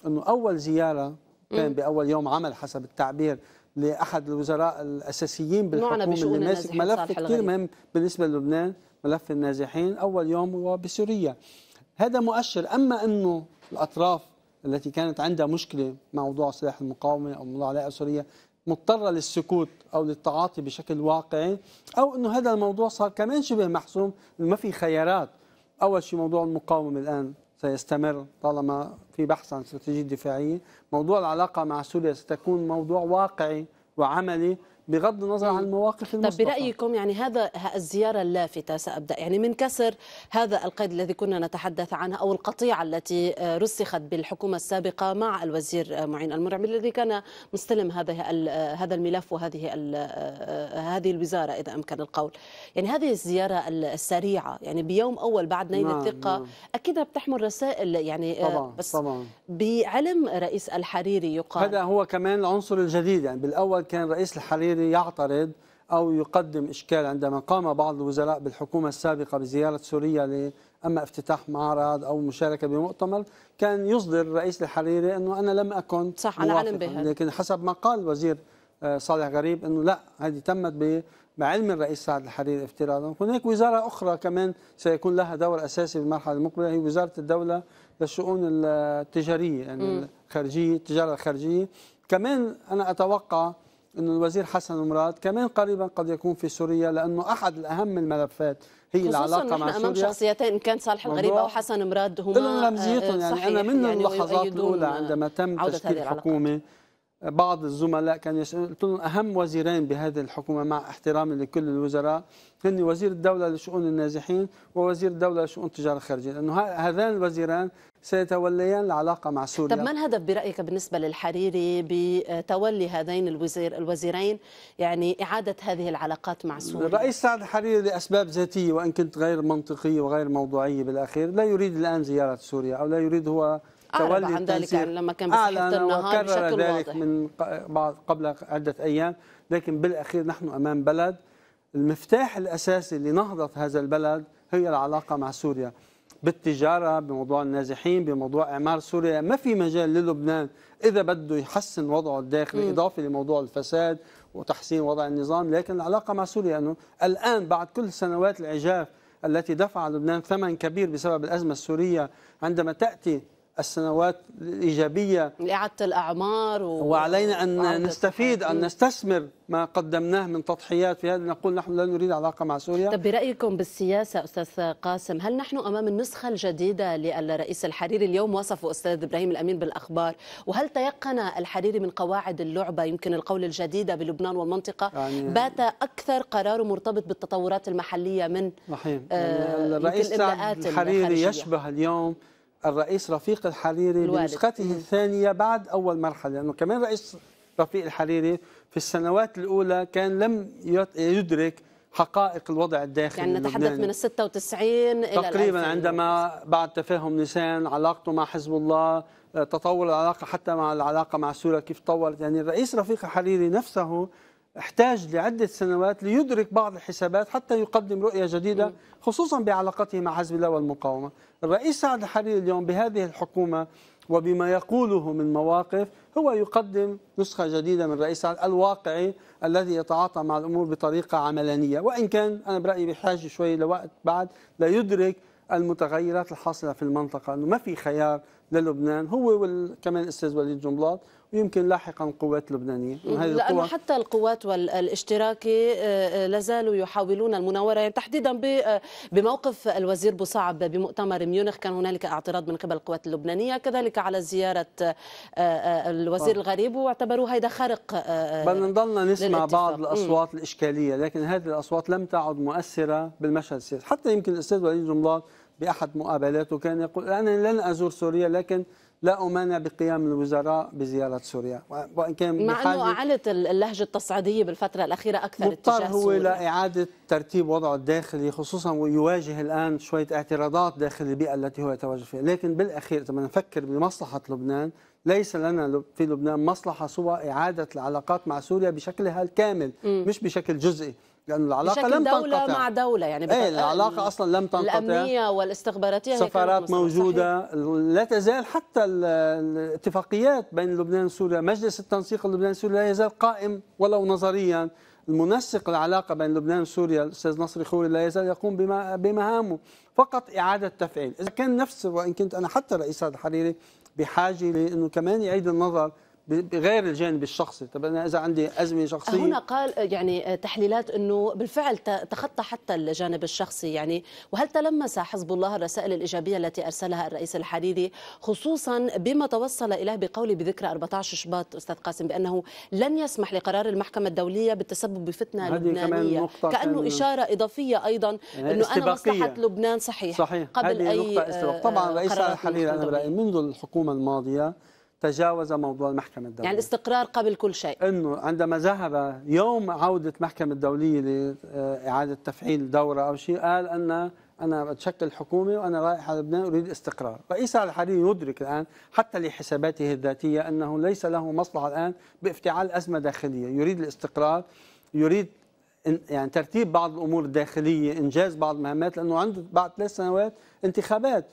أنه أول زيارة كان بأول يوم عمل حسب التعبير لأحد الوزراء الأساسيين بالحكومة اللي ماسك ملف كثير مهم بالنسبة للبنان ملف النازحين أول يوم وبسوريا هذا مؤشر أما أنه الأطراف التي كانت عندها مشكلة مع موضوع سلاح المقاومة أو موضوع العلاقة السورية مضطره للسكوت او للتعاطي بشكل واقعي او انه هذا الموضوع صار كمان شبه محسوم ما في خيارات اول شيء موضوع المقاومه الان سيستمر طالما في بحث عن استراتيجيه دفاعيه موضوع العلاقه مع سوريا ستكون موضوع واقعي وعملي بغض النظر عن المواقف المصدقة. طب برايكم يعني هذا الزياره اللافته سابدا يعني من كسر هذا القيد الذي كنا نتحدث عنه او القطيعه التي رسخت بالحكومه السابقه مع الوزير معين المرعب الذي كان مستلم هذا هذا الملف وهذه هذه الوزاره اذا امكن القول يعني هذه الزياره السريعه يعني بيوم اول بعد نيل نعم الثقه نعم. اكيد بتحمل رسائل يعني آه، طبعا بس طبعا بعلم رئيس الحريري يقال هذا هو كمان العنصر الجديد يعني بالاول كان رئيس الحريري الوزير يعترض أو يقدم إشكال عندما قام بعض الوزراء بالحكومة السابقة بزيارة سوريا أما افتتاح معرض أو مشاركة بمؤتمر كان يصدر الرئيس الحريري أنه أنا لم أكن صح أنا أعلم بها لكن حسب ما قال الوزير آه، صالح غريب أنه لا هذه تمت بعلم الرئيس سعد الحريري افتراضا هناك وزارة أخرى كمان سيكون لها دور أساسي في المرحلة المقبلة هي وزارة الدولة للشؤون التجارية يعني الخارجية التجارة الخارجية كمان أنا أتوقع أن الوزير حسن مراد كمان قريبا قد يكون في سوريا لأنه أحد الأهم الملفات هي العلاقة مع سوريا أمام شخصيتين كان صالح الغريبة حسن مراد هما لهم رمزيتهم يعني آه، أنا من يعني اللحظات الأولى عندما تم تشكيل حكومة بعض الزملاء كان يسأل قلت لهم أهم وزيرين بهذه الحكومة مع احترامي لكل الوزراء هن وزير الدولة لشؤون النازحين ووزير الدولة لشؤون التجارة الخارجية لأنه هذان الوزيران سيتوليان العلاقة مع سوريا طب ما الهدف برأيك بالنسبة للحريري بتولي هذين الوزير الوزيرين يعني إعادة هذه العلاقات مع سوريا الرئيس سعد الحريري لأسباب ذاتية وإن كنت غير منطقية وغير موضوعية بالأخير لا يريد الآن زيارة سوريا أو لا يريد هو تولي عن ذلك لما كان بصحة آه، النهار بشكل ذلك واضح. من بعض قبل عدة أيام لكن بالأخير نحن أمام بلد المفتاح الأساسي لنهضة هذا البلد هي العلاقة مع سوريا بالتجارة بموضوع النازحين بموضوع إعمار سوريا ما في مجال للبنان إذا بده يحسن وضعه الداخلي إضافة لموضوع الفساد وتحسين وضع النظام لكن العلاقة مع سوريا أنه الآن بعد كل سنوات العجاف التي دفع لبنان ثمن كبير بسبب الأزمة السورية عندما تأتي السنوات الإيجابية لإعادة الأعمار و... وعلينا أن نستفيد أن نستثمر ما قدمناه من تضحيات في هذا نقول نحن لا نريد علاقة مع سوريا طب برأيكم بالسياسة أستاذ قاسم هل نحن أمام النسخة الجديدة للرئيس الحريري اليوم وصفه أستاذ إبراهيم الأمين بالأخبار وهل تيقن الحريري من قواعد اللعبة يمكن القول الجديدة بلبنان والمنطقة يعني بات أكثر قراره مرتبط بالتطورات المحلية من صحيح آه، يعني الرئيس الحريري يشبه اليوم الرئيس رفيق الحريري بنسخته الثانية بعد أول مرحلة لأنه يعني كمان رئيس رفيق الحريري في السنوات الأولى كان لم يدرك حقائق الوضع الداخلي يعني نتحدث من ال 96 إلى تقريبا عندما بعد تفاهم نيسان علاقته مع حزب الله آه، تطور العلاقة حتى مع العلاقة مع سوريا كيف تطورت يعني الرئيس رفيق الحريري نفسه احتاج لعدة سنوات ليدرك بعض الحسابات حتى يقدم رؤية جديدة خصوصا بعلاقته مع حزب الله والمقاومة الرئيس سعد الحريري اليوم بهذه الحكومة وبما يقوله من مواقف هو يقدم نسخة جديدة من رئيس الواقعي الذي يتعاطى مع الأمور بطريقة عملانية وإن كان أنا برأيي بحاجة شوي لوقت بعد ليدرك المتغيرات الحاصلة في المنطقة أنه ما في خيار للبنان هو كمان الأستاذ وليد جنبلاط يمكن لاحقا قوات لبنانيه لانه حتى القوات والاشتراكي آه، آه، لازالوا يحاولون المناوره يعني تحديدا آه، بموقف الوزير بوصعب بمؤتمر ميونخ كان هنالك اعتراض من قبل القوات اللبنانيه كذلك على زياره الوزير الغريب واعتبروه هيدا خرق بل نضلنا نسمع للاتفاق. بعض الاصوات الاشكاليه لكن هذه الاصوات لم تعد مؤثره بالمشهد السياسي حتى يمكن الاستاذ وليد جملاط باحد مقابلاته كان يقول انا لن ازور سوريا لكن لا امانع بقيام الوزراء بزياره سوريا وان كان مع انه اعلت اللهجه التصعيديه بالفتره الاخيره اكثر اتجاه مضطر هو سوريا. لاعاده ترتيب وضعه الداخلي خصوصا ويواجه الان شويه اعتراضات داخل البيئه التي هو يتواجد فيها لكن بالاخير اذا نفكر بمصلحه لبنان ليس لنا في لبنان مصلحه سوى اعاده العلاقات مع سوريا بشكلها الكامل م. مش بشكل جزئي لأن يعني العلاقة لم تنقطع دولة مع دولة يعني أي العلاقة أصلا لم تنقطع الأمنية والاستخباراتية سفارات موجودة صحيح. لا تزال حتى الاتفاقيات بين لبنان وسوريا مجلس التنسيق اللبناني السوري لا يزال قائم ولو نظريا المنسق العلاقة بين لبنان وسوريا الأستاذ نصري خوري لا يزال يقوم بمهامه فقط إعادة تفعيل إذا كان نفس وإن كنت أنا حتى رئيس هذا الحريري بحاجة لأنه كمان يعيد النظر غير الجانب الشخصي طب انا اذا عندي ازمه شخصيه هنا قال آه، يعني آه، تحليلات انه بالفعل تخطى حتى الجانب الشخصي يعني وهل تلمس حزب الله الرسائل الايجابيه التي ارسلها الرئيس الحريري خصوصا بما توصل اليه بقوله بذكرى 14 شباط استاذ قاسم بانه لن يسمح لقرار المحكمه الدوليه بالتسبب بفتنه لبنانيه كانه اشاره اضافيه ايضا يعني انه انا مصلحه لبنان صحيح, صحيح. قبل اي نقطة آه، طبعا الرئيس الحريري انا برايي منذ الحكومه الماضيه تجاوز موضوع المحكمة الدولية يعني الاستقرار قبل كل شيء أنه عندما ذهب يوم عودة المحكمة الدولية لإعادة تفعيل دورة أو شيء قال أن أنا بتشكل حكومة وأنا رايح على لبنان أريد استقرار رئيس الحريري يدرك الآن حتى لحساباته الذاتية أنه ليس له مصلحة الآن بافتعال أزمة داخلية يريد الاستقرار يريد يعني ترتيب بعض الامور الداخليه انجاز بعض المهمات لانه عنده بعد ثلاث سنوات انتخابات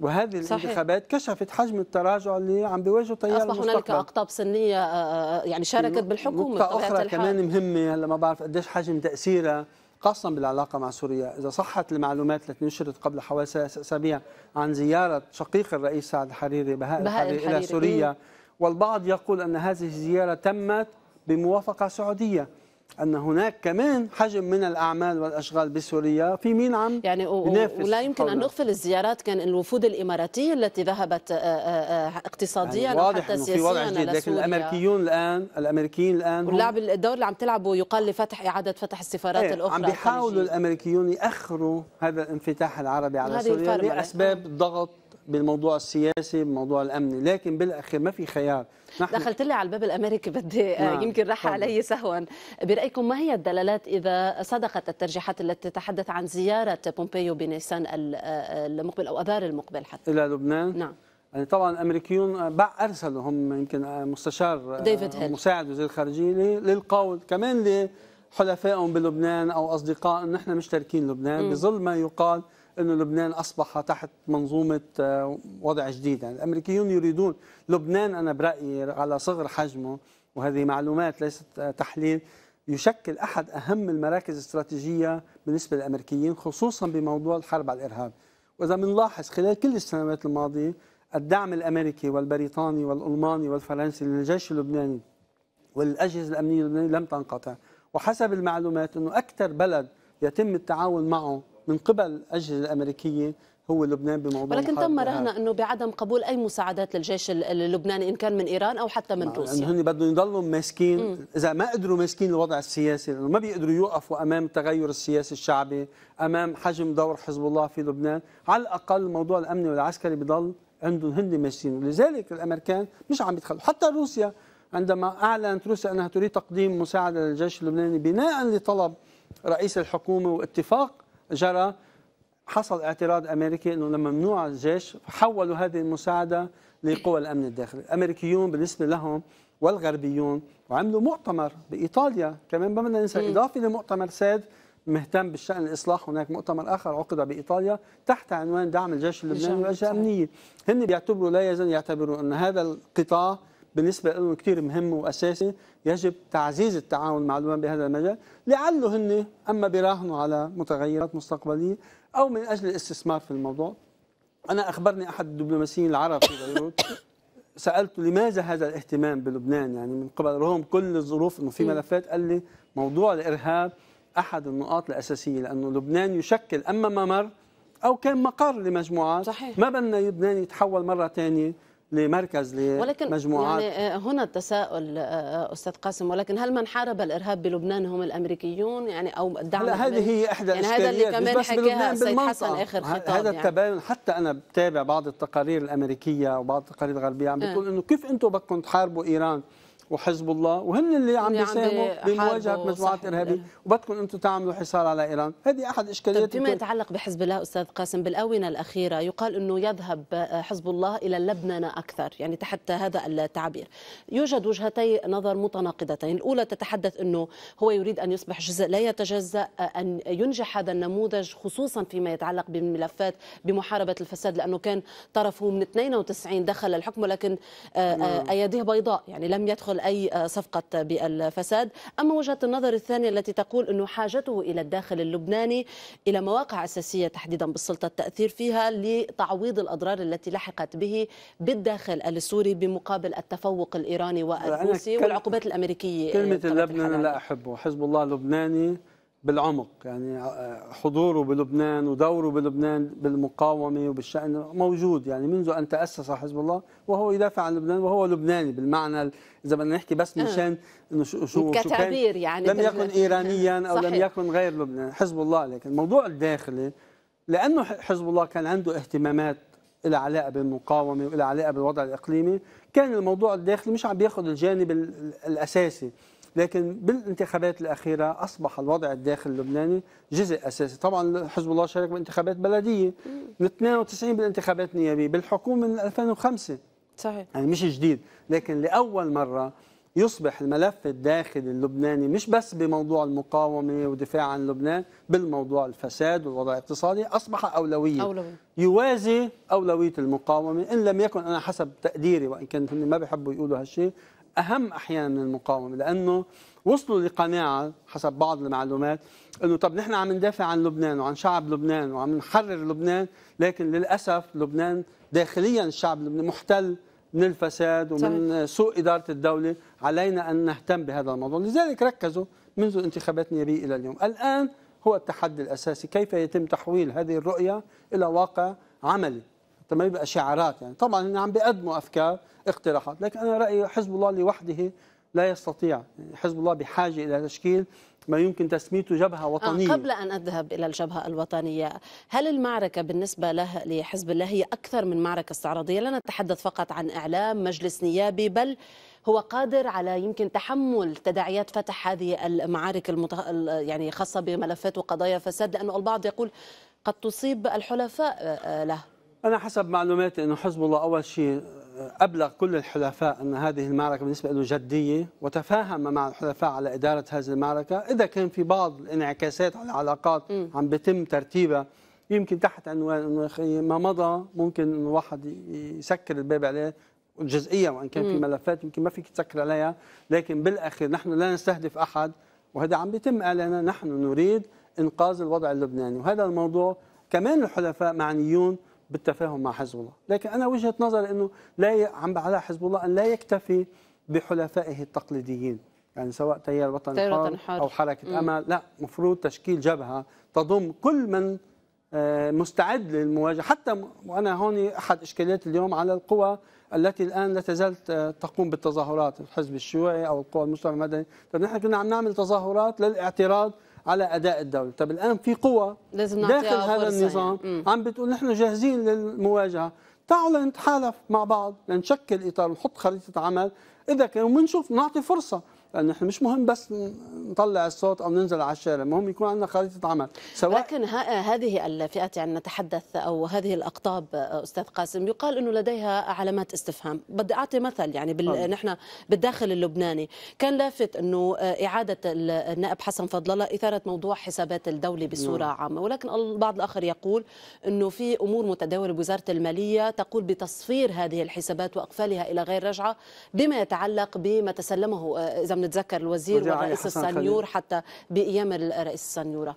وهذه الانتخابات كشفت حجم التراجع اللي عم بيواجهه تيار اصبح هنالك اقطاب سنيه آه، آه، يعني شاركت بالحكومه نقطه اخرى الحال. كمان مهمه هلا ما بعرف قديش حجم تاثيرها خاصة بالعلاقة مع سوريا إذا صحت المعلومات التي نشرت قبل حوالي أسابيع عن زيارة شقيق الرئيس سعد الحريري بهاء, الحريري, الحريري إلى سوريا والبعض يقول أن هذه الزيارة تمت بموافقة سعودية ان هناك كمان حجم من الاعمال والاشغال بسوريا في مين عم يعني ينافس ولا يمكن حولها. ان نغفل الزيارات كان الوفود الاماراتيه التي ذهبت آه، آه، آه، اقتصاديا يعني واضح وحتى سياسيا في وضع جديد لكن الامريكيون الان الامريكيين الان واللعب الدور اللي عم تلعبه يقال لفتح اعاده فتح السفارات ايه الاخرى عم بيحاولوا الامريكيون ياخروا هذا الانفتاح العربي على سوريا لاسباب ضغط بالموضوع السياسي بموضوع الامني لكن بالاخير ما في خيار نحن دخلت لي على الباب الامريكي بدي آه، نعم. يمكن راح علي سهوا برايكم ما هي الدلالات اذا صدقت الترجيحات التي تتحدث عن زياره بومبيو بنيسان آه، المقبل او اذار المقبل حتى الى لبنان نعم يعني طبعا الامريكيون ارسلوا هم يمكن آه، مستشار ديفيد هيل مساعد وزير الخارجيه للقول كمان لحلفائهم بلبنان او اصدقاء نحن مش تاركين لبنان بظل ما يقال أنه لبنان أصبح تحت منظومة آه، وضع جديد يعني الأمريكيون يريدون لبنان أنا برأيي على صغر حجمه وهذه معلومات ليست آه، تحليل يشكل أحد أهم المراكز الاستراتيجية بالنسبة للأمريكيين خصوصا بموضوع الحرب على الإرهاب وإذا بنلاحظ خلال كل السنوات الماضية الدعم الأمريكي والبريطاني والألماني والفرنسي للجيش اللبناني والأجهزة الأمنية اللبنانية لم تنقطع وحسب المعلومات أنه أكثر بلد يتم التعاون معه من قبل الاجهزه الامريكيه هو لبنان بموضوع ولكن تم رهنا انه بعدم قبول اي مساعدات للجيش اللبناني ان كان من ايران او حتى من آه، روسيا يعني هن بدهم يضلوا ماسكين اذا ما قدروا ماسكين الوضع السياسي لانه ما بيقدروا يوقفوا امام التغير السياسي الشعبي امام حجم دور حزب الله في لبنان على الاقل الموضوع الامني والعسكري بضل عندهم هن ماشيين ولذلك الامريكان مش عم يدخلوا حتى روسيا عندما اعلنت روسيا انها تريد تقديم مساعده للجيش اللبناني بناء لطلب رئيس الحكومه واتفاق جرى حصل اعتراض امريكي انه لما ممنوع الجيش حولوا هذه المساعده لقوى الامن الداخلي، الامريكيون بالنسبه لهم والغربيون وعملوا مؤتمر بايطاليا كمان ما بدنا ننسى اضافه لمؤتمر ساد مهتم بالشان الاصلاح هناك مؤتمر اخر عقد بايطاليا تحت عنوان دعم الجيش اللبناني والاجهزه الامنيه هن بيعتبروا لا يزن يعتبروا ان هذا القطاع بالنسبه لهم كثير مهم واساسي يجب تعزيز التعاون مع الامم بهذا المجال لعله هن اما براهنوا على متغيرات مستقبليه او من اجل الاستثمار في الموضوع انا اخبرني احد الدبلوماسيين العرب في بيروت سالته لماذا هذا الاهتمام بلبنان يعني من قبل رغم كل الظروف انه في ملفات قال لي موضوع الارهاب احد النقاط الاساسيه لانه لبنان يشكل اما ممر او كان مقر لمجموعات صحيح. ما بدنا لبنان يتحول مره ثانيه لمركز لمجموعات ولكن يعني آه، هنا التساؤل آه، آه، استاذ قاسم ولكن هل من حارب الارهاب بلبنان هم الامريكيون يعني او الدعم لا هذه هي احدى يعني هذا اللي كمان حكاها سيد حسن اخر خطاب هذا يعني. التباين يعني. حتى انا بتابع بعض التقارير الامريكيه وبعض التقارير الغربيه عم بتقول انه كيف انتم بدكم تحاربوا ايران وحزب الله وهن اللي عم بيساهموا بمواجهه مجموعات ارهابيه يعني. وبدكم انتم تعملوا حصار على ايران هذه احد اشكاليات فيما طيب، يتعلق بحزب الله استاذ قاسم بالاونه الاخيره يقال انه يذهب آه، حزب الله الى لبنان اكثر يعني تحت هذا التعبير يوجد وجهتي نظر متناقضتين الاولى تتحدث انه هو يريد ان يصبح جزء لا يتجزا آه، ان ينجح هذا النموذج خصوصا فيما يتعلق بالملفات بمحاربه الفساد لانه كان طرفه من 92 دخل الحكم ولكن آه، نعم. اياديه بيضاء يعني لم يدخل أي صفقة بالفساد أما وجهة النظر الثانية التي تقول أنه حاجته إلى الداخل اللبناني إلى مواقع أساسية تحديدا بالسلطة التأثير فيها لتعويض الأضرار التي لحقت به بالداخل السوري بمقابل التفوق الإيراني والروسي والعقوبات الأمريكية كلمة لبنان لا أحبه حزب الله اللبناني بالعمق يعني آه، آه، حضوره بلبنان ودوره بلبنان بالمقاومة وبالشأن موجود يعني منذ أن تأسس حزب الله وهو يدافع عن لبنان وهو لبناني بالمعنى إذا بدنا نحكي بس آه. مشان إنه شو شو كتعبير يعني لم يكن إيرانيا أو صحيح. لم يكن غير لبنان حزب الله لكن الموضوع الداخلي لأنه حزب الله كان عنده اهتمامات إلى علاقة بالمقاومة وإلى علاقة بالوضع الإقليمي كان الموضوع الداخلي مش عم بياخد الجانب الأساسي لكن بالانتخابات الأخيرة أصبح الوضع الداخلي اللبناني جزء أساسي طبعا حزب الله شارك بانتخابات بلدية من 92 بالانتخابات النيابية بالحكومة من 2005 صحيح يعني مش جديد لكن لأول مرة يصبح الملف الداخلي اللبناني مش بس بموضوع المقاومة ودفاع عن لبنان بالموضوع الفساد والوضع الاقتصادي أصبح أولوية أولوية يوازي أولوية المقاومة إن لم يكن أنا حسب تقديري وإن كان ما بيحبوا يقولوا هالشيء اهم احيانا من المقاومه لانه وصلوا لقناعه حسب بعض المعلومات انه طب نحن عم ندافع عن لبنان وعن شعب لبنان وعم نحرر لبنان لكن للاسف لبنان داخليا الشعب اللبناني محتل من الفساد ومن صحيح. سوء اداره الدوله علينا ان نهتم بهذا الموضوع لذلك ركزوا منذ انتخابات نيري الى اليوم الان هو التحدي الاساسي كيف يتم تحويل هذه الرؤيه الى واقع عملي ما يبقى شعارات يعني طبعا هن عم بيقدموا افكار اقتراحات لكن انا رايي حزب الله لوحده لا يستطيع يعني حزب الله بحاجه الى تشكيل ما يمكن تسميته جبهة آه، وطنية قبل أن أذهب إلى الجبهة الوطنية هل المعركة بالنسبة له لحزب الله هي أكثر من معركة استعراضية لا نتحدث فقط عن إعلام مجلس نيابي بل هو قادر على يمكن تحمل تداعيات فتح هذه المعارك المت... يعني خاصة بملفات وقضايا فساد لأنه البعض يقول قد تصيب الحلفاء آه، آه، له أنا حسب معلوماتي أنه حزب الله أول شيء آه، أبلغ كل الحلفاء أن هذه المعركة بالنسبة له جدية وتفاهم مع الحلفاء على إدارة هذه المعركة إذا كان في بعض الانعكاسات على العلاقات عم بتم ترتيبها يمكن تحت عنوان أنه ما مضى ممكن أنه واحد يسكر الباب عليه جزئيا وان كان في ملفات يمكن ما فيك تسكر عليها لكن بالاخير نحن لا نستهدف احد وهذا عم بيتم اعلانه نحن نريد انقاذ الوضع اللبناني وهذا الموضوع كمان الحلفاء معنيون بالتفاهم مع حزب الله لكن أنا وجهة نظري أنه لا عم على حزب الله أن لا يكتفي بحلفائه التقليديين يعني سواء تيار وطن حار, حار أو حركة مم. أمل لا مفروض تشكيل جبهة تضم كل من آه، مستعد للمواجهة حتى وأنا هون أحد إشكاليات اليوم على القوى التي الآن لا تزال آه، تقوم بالتظاهرات الحزب الشيوعي أو القوى المجتمع المدني طب نحن كنا عم نعمل تظاهرات للاعتراض على اداء الدوله، طب الان في قوى لازم داخل هذا يعني. النظام يعني. عم بتقول نحن جاهزين للمواجهه، تعالوا نتحالف مع بعض لنشكل اطار ونحط خريطه عمل، اذا كانوا بنشوف نعطي فرصه لان احنا مش مهم بس نطلع الصوت او ننزل على الشارع المهم يكون عندنا خريطه عمل سواء لكن هذه الفئات يعني نتحدث او هذه الاقطاب استاذ قاسم يقال انه لديها علامات استفهام بدي اعطي مثل يعني بال... نحن بالداخل اللبناني كان لافت انه اعاده النائب حسن فضل الله اثاره موضوع حسابات الدوله بصوره نعم. عامه ولكن البعض الاخر يقول انه في امور متداوله بوزاره الماليه تقول بتصفير هذه الحسابات واقفالها الى غير رجعه بما يتعلق بما تسلمه آه، اذا بنتذكر الوزير والرئيس السنيور حتى بايام الرئيس السنيوره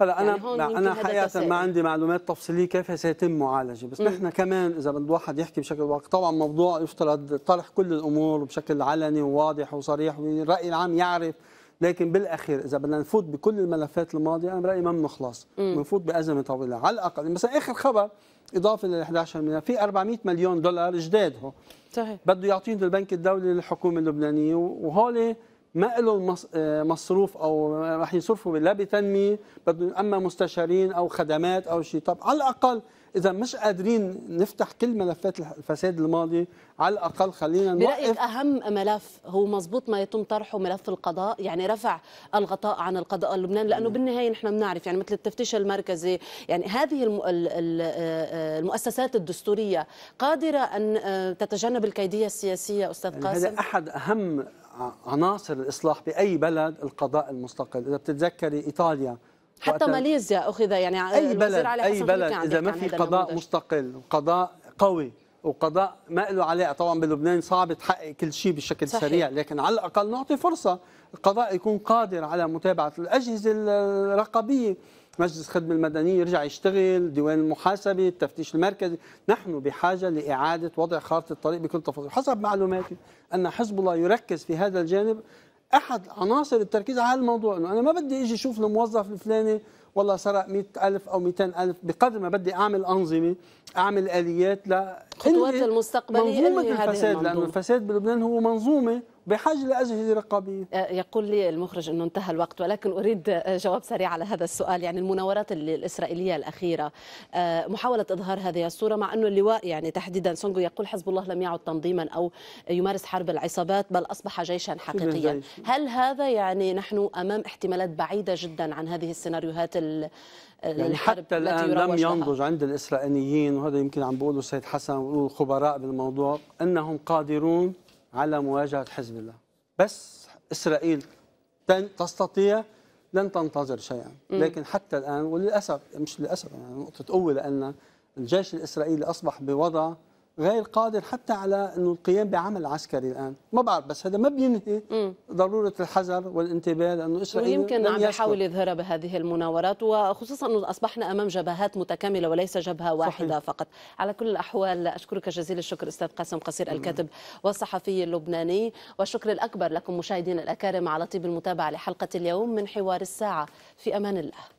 هلا انا يعني انا حقيقه ما عندي معلومات تفصيليه كيف سيتم معالجه بس نحن كمان اذا بده واحد يحكي بشكل واقع طبعا موضوع يفترض طرح كل الامور بشكل علني وواضح وصريح والراي العام يعرف لكن بالاخير اذا بدنا نفوت بكل الملفات الماضيه انا برايي ما بنخلص بنفوت بازمه طويله على الاقل مثلا اخر خبر اضافه لل 11 مليار في 400 مليون دولار جداد هون صحيح بده يعطيهم البنك الدولي للحكومه اللبنانيه وهول ما له آه، مصروف او راح يصرفوا لا بتنميه اما مستشارين او خدمات او شيء طب على الاقل اذا مش قادرين نفتح كل ملفات الفساد الماضي على الاقل خلينا نوقف برايك اهم ملف هو مزبوط ما يتم طرحه ملف القضاء يعني رفع الغطاء عن القضاء اللبناني لانه بالنهايه نحن بنعرف يعني مثل التفتيش المركزي يعني هذه آه، آه، المؤسسات الدستوريه قادره ان تتجنب الكيديه السياسيه استاذ يعني قاسم هذا احد اهم عناصر الاصلاح باي بلد القضاء المستقل اذا بتتذكري ايطاليا حتى ماليزيا اخذ يعني اي بلد علي اي بلد اذا ما يعني في قضاء النموذج. مستقل وقضاء قوي وقضاء ما له علاقه طبعا بلبنان صعب تحقق كل شيء بشكل صحيح. سريع لكن على الاقل نعطي فرصه القضاء يكون قادر على متابعه الاجهزه الرقابيه مجلس الخدمة المدنية يرجع يشتغل ديوان المحاسبة التفتيش المركزي نحن بحاجة لإعادة وضع خارطة الطريق بكل تفاصيل حسب معلوماتي أن حزب الله يركز في هذا الجانب أحد عناصر التركيز على الموضوع أنه أنا ما بدي إجي أشوف الموظف الفلاني والله سرق 100000 أو 200000 بقدر ما بدي أعمل أنظمة أعمل آليات لا خطوات المستقبلية منظومة الفساد لأنه الفساد بلبنان هو منظومة بحاجه لاجهزه رقابيه أه، يقول لي المخرج انه انتهى الوقت ولكن اريد أه، جواب سريع على هذا السؤال يعني المناورات الاسرائيليه الاخيره أه، محاوله اظهار هذه الصوره مع انه اللواء يعني تحديدا سونغو يقول حزب الله لم يعد تنظيما او يمارس حرب العصابات بل اصبح جيشا حقيقيا هل هذا يعني نحن امام احتمالات بعيده جدا عن هذه السيناريوهات يعني حتى الان لم ينضج عند الاسرائيليين وهذا يمكن عم بيقولوا السيد حسن والخبراء بالموضوع انهم قادرون على مواجهة حزب الله بس إسرائيل تستطيع لن تنتظر شيئا لكن حتى الآن وللأسف مش للأسف يعني نقطة قوة لأن الجيش الإسرائيلي أصبح بوضع غير قادر حتى على انه القيام بعمل عسكري الان ما بعرف بس هذا ما بينهي ضروره الحذر والانتباه لانه اسرائيل ويمكن عم يحاول يظهرها بهذه المناورات وخصوصا انه اصبحنا امام جبهات متكامله وليس جبهه واحده صحيح. فقط على كل الاحوال اشكرك جزيل الشكر استاذ قاسم قصير الكاتب والصحفي اللبناني والشكر الاكبر لكم مشاهدينا الاكارم على طيب المتابعه لحلقه اليوم من حوار الساعه في امان الله